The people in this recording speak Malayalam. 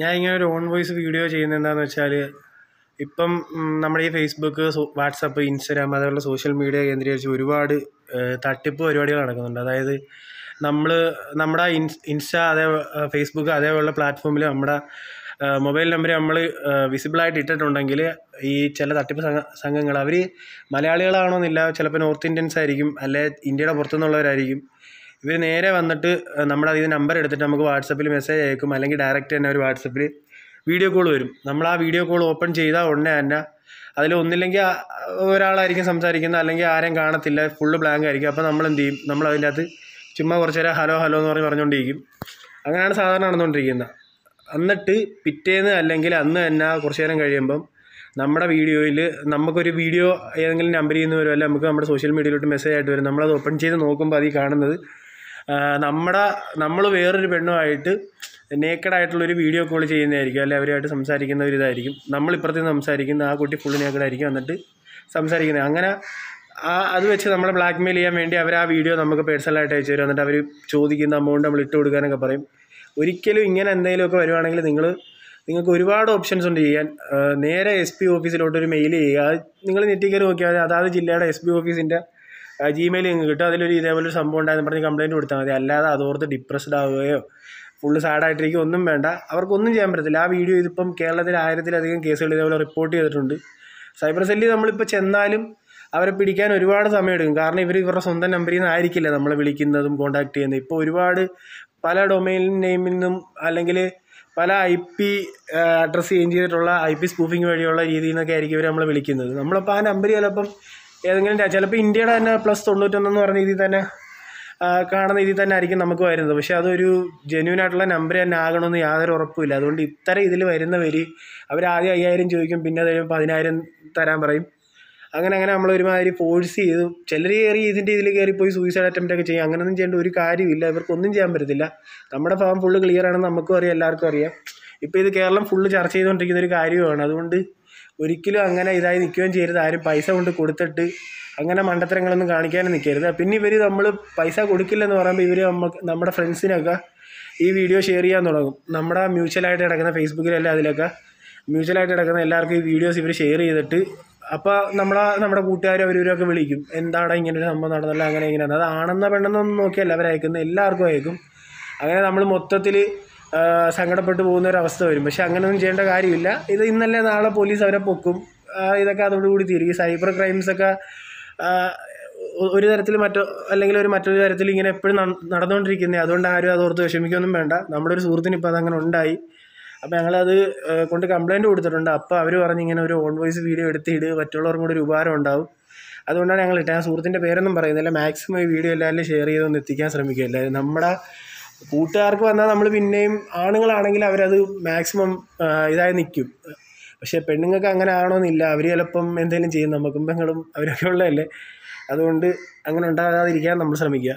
ഞാൻ ഇങ്ങനെ ഒരു ഓൺ വോയിസ് വീഡിയോ ചെയ്യുന്നത് എന്താണെന്ന് വെച്ചാൽ ഇപ്പം നമ്മുടെ ഈ ഫേസ്ബുക്ക് വാട്സപ്പ് ഇൻസ്റ്റഗ്രാം അതേപോലെ സോഷ്യൽ മീഡിയ കേന്ദ്രീകരിച്ച് ഒരുപാട് തട്ടിപ്പ് പരിപാടികൾ നടക്കുന്നുണ്ട് അതായത് നമ്മൾ നമ്മുടെ ഇൻസ്റ്റ അതേ ഫേസ്ബുക്ക് അതേപോലെ പ്ലാറ്റ്ഫോമിൽ നമ്മുടെ മൊബൈൽ നമ്പർ നമ്മൾ വിസിബിളായിട്ട് ഇട്ടിട്ടുണ്ടെങ്കിൽ ഈ ചില തട്ടിപ്പ് സംഘങ്ങൾ അവർ എന്നില്ല ചിലപ്പോൾ നോർത്ത് ഇന്ത്യൻസ് ആയിരിക്കും അല്ലെ ഇന്ത്യയുടെ പുറത്തുനിന്നുള്ളവരായിരിക്കും ഇവർ നേരെ വന്നിട്ട് നമ്മുടെ അതിൽ നമ്പർ എടുത്തിട്ട് നമുക്ക് വാട്സപ്പിൽ മെസ്സേജ് അയക്കും അല്ലെങ്കിൽ ഡയറക്റ്റ് തന്നെ ഒരു വാട്സപ്പിൽ വീഡിയോ കോൾ വരും നമ്മൾ ആ വീഡിയോ കോൾ ഓപ്പൺ ചെയ്താൽ ഉടനെ തന്നെ അതിൽ ഒന്നില്ലെങ്കിൽ ഒരാളായിരിക്കും സംസാരിക്കുന്നത് അല്ലെങ്കിൽ ആരെയും കാണത്തില്ല ഫുള്ള് ബ്ലാങ്ക് ആയിരിക്കും അപ്പോൾ നമ്മൾ എന്ത് ചെയ്യും നമ്മൾ അതിൻ്റെ അകത്ത് ചുമ്മാ കുറച്ച് നേരം ഹലോ ഹലോ എന്ന് പറഞ്ഞ് പറഞ്ഞുകൊണ്ടിരിക്കും അങ്ങനെയാണ് സാധാരണ നടന്നുകൊണ്ടിരിക്കുന്നത് എന്നിട്ട് പിറ്റേന്ന് അല്ലെങ്കിൽ അന്ന് തന്നെ കുറച്ച് നേരം കഴിയുമ്പം നമ്മുടെ വീഡിയോയിൽ നമുക്കൊരു വീഡിയോ ഏതെങ്കിലും നമ്പർ നിന്ന് വരും അല്ലെങ്കിൽ നമുക്ക് നമ്മുടെ സോഷ്യൽ മീഡിയയിലോട്ട് മെസ്സേജ് ആയിട്ട് വരും നമ്മളത് ഓപ്പൺ ചെയ്ത് നോക്കുമ്പോൾ അതിൽ കാണുന്നത് നമ്മുടെ നമ്മൾ വേറൊരു പെണ്ണുമായിട്ട് നേക്കഡായിട്ടുള്ളൊരു വീഡിയോ കോൾ ചെയ്യുന്നതായിരിക്കും അല്ലെങ്കിൽ അവരുമായിട്ട് സംസാരിക്കുന്ന ഒരു ഇതായിരിക്കും നമ്മൾ ഇപ്പുറത്ത് നിന്ന് സംസാരിക്കുന്ന ആ കുട്ടി ഫുള്ള് നേക്കഡായിരിക്കും എന്നിട്ട് സംസാരിക്കുന്നത് അങ്ങനെ ആ അത് വെച്ച് നമ്മളെ ബ്ലാക്ക്മെയിൽ ചെയ്യാൻ വേണ്ടി അവർ ആ വീഡിയോ നമുക്ക് പേഴ്സണലായിട്ട് അയച്ചു തരും എന്നിട്ട് അവർ ചോദിക്കുന്ന എമൗണ്ട് നമ്മൾ ഇട്ട് കൊടുക്കാനൊക്കെ പറയും ഒരിക്കലും ഇങ്ങനെ എന്തെങ്കിലുമൊക്കെ വരുവാണെങ്കിൽ നിങ്ങൾ നിങ്ങൾക്ക് ഒരുപാട് ഓപ്ഷൻസ് ഉണ്ട് ചെയ്യാൻ നേരെ എസ് പി ഓഫീസിലോട്ടൊരു മെയിൽ ചെയ്യുക നിങ്ങൾ നെറ്റിക്കൽ നോക്കിയാൽ അതാത് ജില്ലയുടെ എസ് പി ഓഫീസിൻ്റെ ജിമെയിൽ നിങ്ങൾക്ക് കിട്ടും അതിലൊരു ഇതേപോലെ സംഭവം ഉണ്ടായെന്ന് പറഞ്ഞ് കംപ്ലയിൻറ്റ് കൊടുത്താൽ മതി അല്ലാതെ അതോർത്ത് ഡിപ്രസ്ഡ് ആവുകയോ ഫുള്ള് സാഡായിട്ടിരിക്കും ഒന്നും വേണ്ട അവർക്കൊന്നും ചെയ്യാൻ പറ്റത്തില്ല ആ വീഡിയോ ഇതിപ്പം കേരളത്തിൽ ആയിരത്തിലധികം കേസുകൾ ഇതേപോലെ റിപ്പോർട്ട് ചെയ്തിട്ടുണ്ട് സൈബർ സെല്ലിൽ നമ്മളിപ്പോൾ ചെന്നാലും അവരെ പിടിക്കാൻ ഒരുപാട് സമയമെടുക്കും കാരണം ഇവർ ഇവരുടെ സ്വന്തം നമ്പറിൽ നിന്ന് ആയിരിക്കില്ല നമ്മളെ വിളിക്കുന്നതും കോൺടാക്ട് ചെയ്യുന്നത് ഇപ്പോൾ ഒരുപാട് പല ഡൊമൈൻ നെയിമിൽ നിന്നും അല്ലെങ്കിൽ പല ഐ പി അഡ്രസ്സ് ചേഞ്ച് ചെയ്തിട്ടുള്ള ഐ പി സ്പൂഫിംഗ് വഴിയുള്ള രീതിയിൽ നിന്നൊക്കെ ആയിരിക്കും ഇവർ നമ്മളെ വിളിക്കുന്നത് നമ്മളിപ്പോൾ ആ നമ്പർ ചിലപ്പം ഏതെങ്കിലും ചിലപ്പോൾ ഇന്ത്യയുടെ തന്നെ പ്ലസ് തൊണ്ണൂറ്റൊന്നെന്ന് പറഞ്ഞ രീതിയിൽ തന്നെ കാണുന്ന രീതിയിൽ തന്നെ ആയിരിക്കും നമുക്ക് വരുന്നത് പക്ഷേ അതൊരു ജെന്യൂൻ ആയിട്ടുള്ള നമ്പർ തന്നെ ആകണമെന്ന് യാതൊരു ഉറപ്പുമില്ല അതുകൊണ്ട് ഇത്തരം ഇതിൽ വരുന്ന വരി അവർ ആദ്യം അയ്യായിരം ചോദിക്കും പിന്നെ അത് പതിനായിരം തരാൻ പറയും അങ്ങനെ അങ്ങനെ നമ്മൾ ഒരുമാതിരി ഫോഴ്സ് ചെയ്തു ചിലർ കയറി ഇതിൻ്റെ ഇതിൽ കയറി പോയി സൂയിസൈഡ് അറ്റംപ്റ്റ് ഒക്കെ ചെയ്യും അങ്ങനെയൊന്നും ചെയ്യേണ്ട ഒരു കാര്യമില്ല ഇവർക്കൊന്നും ചെയ്യാൻ പറ്റത്തില്ല നമ്മുടെ ഫാം ഫുള്ള് ക്ലിയർ ആണെന്ന് നമുക്കും അറിയാം എല്ലാവർക്കും അറിയാം ഇപ്പോൾ ഇത് കേരളം ഫുള്ള് ചർച്ച ചെയ്തുകൊണ്ടിരിക്കുന്ന ഒരു കാര്യമാണ് അതുകൊണ്ട് ഒരിക്കലും അങ്ങനെ ഇതായി നിൽക്കുകയും ചെയ്യരുത് ആരും പൈസ കൊണ്ട് കൊടുത്തിട്ട് അങ്ങനെ മണ്ടത്തരങ്ങളൊന്നും കാണിക്കാനും നിൽക്കരുത് പിന്നെ ഇവർ നമ്മൾ പൈസ കൊടുക്കില്ലെന്ന് പറയുമ്പോൾ ഇവർ നമുക്ക് നമ്മുടെ ഫ്രണ്ട്സിനൊക്കെ ഈ വീഡിയോ ഷെയർ ചെയ്യാൻ തുടങ്ങും നമ്മുടെ മ്യൂച്വലായിട്ട് കിടക്കുന്ന ഫേസ്ബുക്കിലെല്ലാം അതിലൊക്കെ മ്യൂച്വലായിട്ട് കിടക്കുന്ന എല്ലാവർക്കും ഈ വീഡിയോസ് ഇവർ ഷെയർ ചെയ്തിട്ട് അപ്പോൾ നമ്മളെ നമ്മുടെ കൂട്ടുകാരും അവരവരൊക്കെ വിളിക്കും എന്താണ് ഇങ്ങനെ ഒരു സംഭവം നടന്നല്ലോ അങ്ങനെ ഇങ്ങനെ അത് ആണെന്ന പെണ്ണെന്നൊന്നും നോക്കിയല്ല അവരയക്കുന്നത് എല്ലാവർക്കും അയക്കും അങ്ങനെ നമ്മൾ മൊത്തത്തിൽ സങ്കടപ്പെട്ടു പോകുന്ന ഒരു അവസ്ഥ വരും പക്ഷേ അങ്ങനെയൊന്നും ചെയ്യേണ്ട കാര്യമില്ല ഇത് ഇന്നല്ലേ നാളെ പോലീസ് അവരെ പൊക്കും ഇതൊക്കെ അതോടുകൂടി തീരും ഈ സൈബർ ക്രൈംസൊക്കെ ഒരു തരത്തിൽ മറ്റോ അല്ലെങ്കിൽ ഒരു മറ്റൊരു തരത്തിൽ ഇങ്ങനെ എപ്പോഴും നടന്നുകൊണ്ടിരിക്കുന്നത് അതുകൊണ്ട് ആരും അത് ഓർത്ത് വിഷമിക്കൊന്നും വേണ്ട നമ്മുടെ ഒരു സുഹൃത്തിന് ഇപ്പോൾ അതങ്ങനെ ഉണ്ടായി അപ്പോൾ ഞങ്ങളത് കൊണ്ട് കംപ്ലയിൻറ്റ് കൊടുത്തിട്ടുണ്ട് അപ്പോൾ അവർ പറഞ്ഞ് ഇങ്ങനെ ഒരു ഓൺ വോയിസ് വീഡിയോ എടുത്തിട്ട് മറ്റുള്ളവർക്കും കൂടെ ഒരു ഉപകാരം ഉണ്ടാവും അതുകൊണ്ടാണ് ഞങ്ങൾ ഇട്ടത് ആ സുഹൃത്തിൻ്റെ പേരൊന്നും പറയുന്നില്ല മാക്സിമം ഈ വീഡിയോ എല്ലാവരും ഷെയർ ചെയ്തൊന്ന് എത്തിക്കാൻ ശ്രമിക്കുക എല്ലാവരും നമ്മുടെ കൂട്ടുകാർക്ക് വന്നാൽ നമ്മൾ പിന്നെയും ആണുങ്ങളാണെങ്കിൽ അവരത് മാക്സിമം ഇതായി നിൽക്കും പക്ഷേ പെണ്ണുങ്ങൾക്ക് അങ്ങനെ ആണോന്നില്ല അവർ ചിലപ്പം എന്തെങ്കിലും ചെയ്യും നമുക്കും പെങ്ങളും അവരൊക്കെ ഉള്ളതല്ലേ അതുകൊണ്ട് അങ്ങനെ ഉണ്ടാകാതിരിക്കാൻ നമ്മൾ ശ്രമിക്കുക